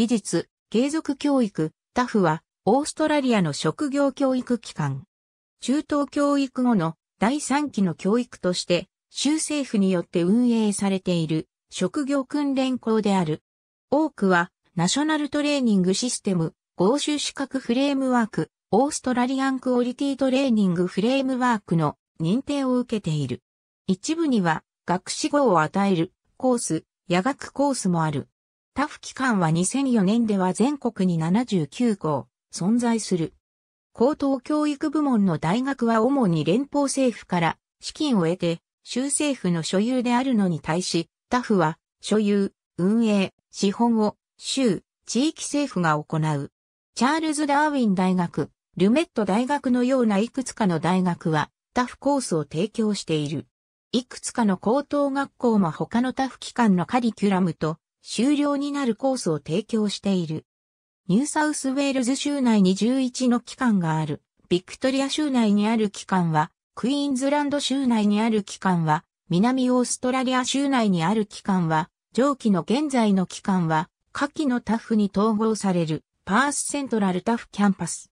技術、継続教育、タフは、オーストラリアの職業教育機関。中等教育後の第3期の教育として、州政府によって運営されている職業訓練校である。多くは、ナショナルトレーニングシステム、合衆資格フレームワーク、オーストラリアンクオリティトレーニングフレームワークの認定を受けている。一部には、学士号を与えるコース、夜学コースもある。タフ機関は2004年では全国に79校存在する。高等教育部門の大学は主に連邦政府から資金を得て州政府の所有であるのに対し、タフは所有、運営、資本を州、地域政府が行う。チャールズ・ダーウィン大学、ルメット大学のようないくつかの大学はタフコースを提供している。いくつかの高等学校も他のタフ機関のカリキュラムと終了になるコースを提供している。ニューサウスウェールズ州内に11の機関がある。ビクトリア州内にある機関は、クイーンズランド州内にある機関は、南オーストラリア州内にある機関は、上記の現在の機関は、下記のタフに統合される、パースセントラルタフキャンパス。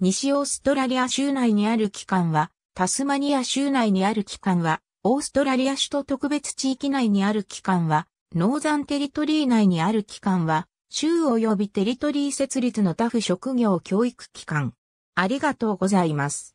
西オーストラリア州内にある機関は、タスマニア州内にある機関は、オーストラリア首都特別地域内にある機関は、ノーザンテリトリー内にある機関は、州及びテリトリー設立のタフ職業教育機関。ありがとうございます。